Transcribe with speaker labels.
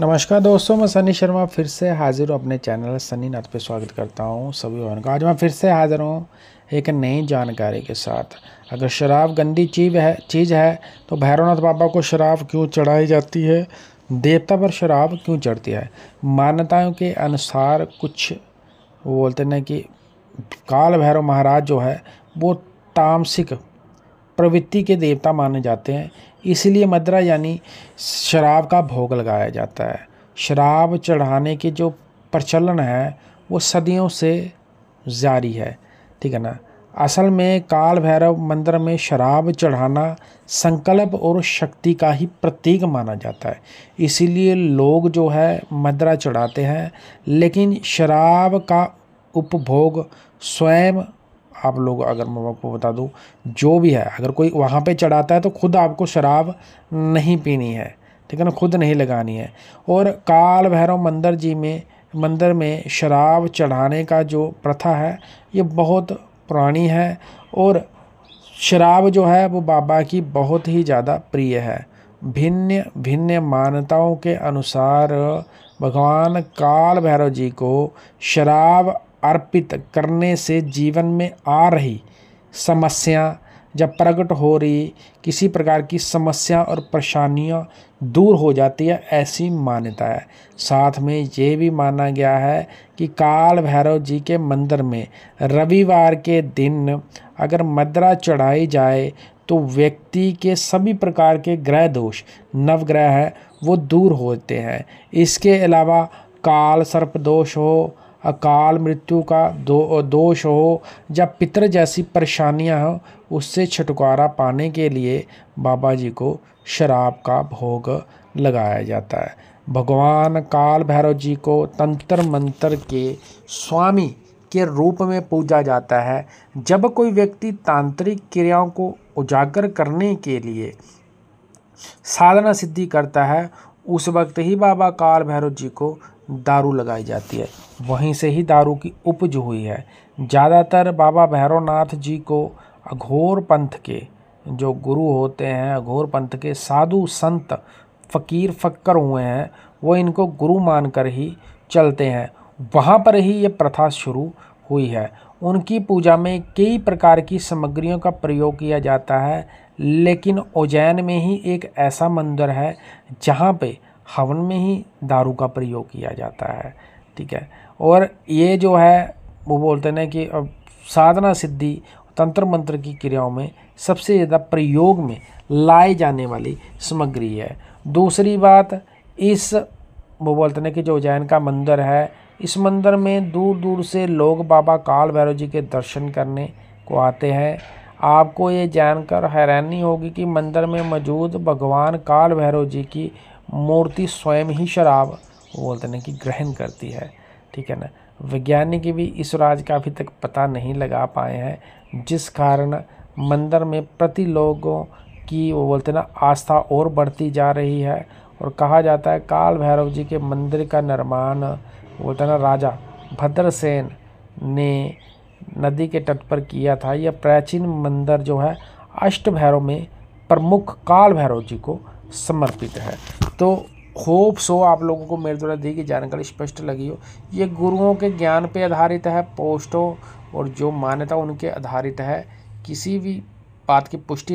Speaker 1: नमस्कार दोस्तों मैं सनी शर्मा फिर से हाजिर हूँ अपने चैनल सनी नाथ पे स्वागत करता हूँ सभी वाहन का आज मैं फिर से हाजिर हूँ एक नई जानकारी के साथ अगर शराब गंदी चीज है चीज़ है तो भैरवनाथ बाबा को शराब क्यों चढ़ाई जाती है देवता पर शराब क्यों चढ़ती है मान्यताओं के अनुसार कुछ बोलते ना कि काल भैरव महाराज जो है वो तामसिक प्रवृत्ति के देवता माने जाते हैं इसलिए मदरा यानी शराब का भोग लगाया जाता है शराब चढ़ाने के जो प्रचलन है वो सदियों से जारी है ठीक है ना असल में काल भैरव मंदिर में शराब चढ़ाना संकल्प और शक्ति का ही प्रतीक माना जाता है इसीलिए लोग जो है मदरा चढ़ाते हैं लेकिन शराब का उपभोग स्वयं आप लोग अगर मैं आपको बता दूँ जो भी है अगर कोई वहाँ पे चढ़ाता है तो खुद आपको शराब नहीं पीनी है ठीक है ना खुद नहीं लगानी है और काल भैरव मंदिर जी में मंदिर में शराब चढ़ाने का जो प्रथा है ये बहुत पुरानी है और शराब जो है वो बाबा की बहुत ही ज़्यादा प्रिय है भिन्न भिन्न मान्यताओं के अनुसार भगवान काल भैरव जी को शराब अर्पित करने से जीवन में आ रही समस्या जब प्रकट हो रही किसी प्रकार की समस्या और परेशानियाँ दूर हो जाती है ऐसी मान्यता है साथ में ये भी माना गया है कि काल भैरव जी के मंदिर में रविवार के दिन अगर मदरा चढ़ाई जाए तो व्यक्ति के सभी प्रकार के ग्रह दोष नवग्रह है वो दूर होते हैं इसके अलावा काल सर्प दोष हो अकाल मृत्यु का दो दोष हो या पितर जैसी परेशानियां हो उससे छुटकारा पाने के लिए बाबा जी को शराब का भोग लगाया जाता है भगवान काल भैरव जी को तंत्र मंत्र के स्वामी के रूप में पूजा जाता है जब कोई व्यक्ति तांत्रिक क्रियाओं को उजागर करने के लिए साधना सिद्धि करता है उस वक्त ही बाबा काल भैरव जी को दारू लगाई जाती है वहीं से ही दारू की उपज हुई है ज़्यादातर बाबा भैरवनाथ जी को अघोर पंथ के जो गुरु होते हैं अघोर पंथ के साधु संत फ़कीर फक्कर हुए हैं वो इनको गुरु मानकर ही चलते हैं वहाँ पर ही ये प्रथा शुरू हुई है उनकी पूजा में कई प्रकार की सामग्रियों का प्रयोग किया जाता है लेकिन उज्जैन में ही एक ऐसा मंदिर है जहाँ पे हवन में ही दारू का प्रयोग किया जाता है ठीक है और ये जो है वो बोलते हैं कि अब साधना सिद्धि तंत्र मंत्र की क्रियाओं में सबसे ज़्यादा प्रयोग में लाए जाने वाली सामग्री है दूसरी बात इस वो बोलते हैं कि जो उज्जैन का मंदिर है इस मंदिर में दूर दूर से लोग बाबा काल भैरव जी के दर्शन करने को आते हैं आपको ये जानकर हैरानी होगी कि मंदिर में मौजूद भगवान काल भैरव जी की मूर्ति स्वयं ही शराब बोलते हैं कि ग्रहण करती है ठीक है ना वैज्ञानिक भी इस राज का अभी तक पता नहीं लगा पाए हैं जिस कारण मंदिर में प्रति लोगों की वो बोलते ना आस्था और बढ़ती जा रही है और कहा जाता है काल भैरव जी के मंदिर का निर्माण बोलते ना राजा भद्रसेन ने नदी के तट पर किया था यह प्राचीन मंदिर जो है अष्ट भैरव में प्रमुख काल भैरव जी को समर्पित है तो होप सो आप लोगों को मेरे द्वारा दी गई जानकारी स्पष्ट लगी हो ये गुरुओं के ज्ञान पे आधारित है पोस्टों और जो मान्यता उनके आधारित है किसी भी बात की पुष्टि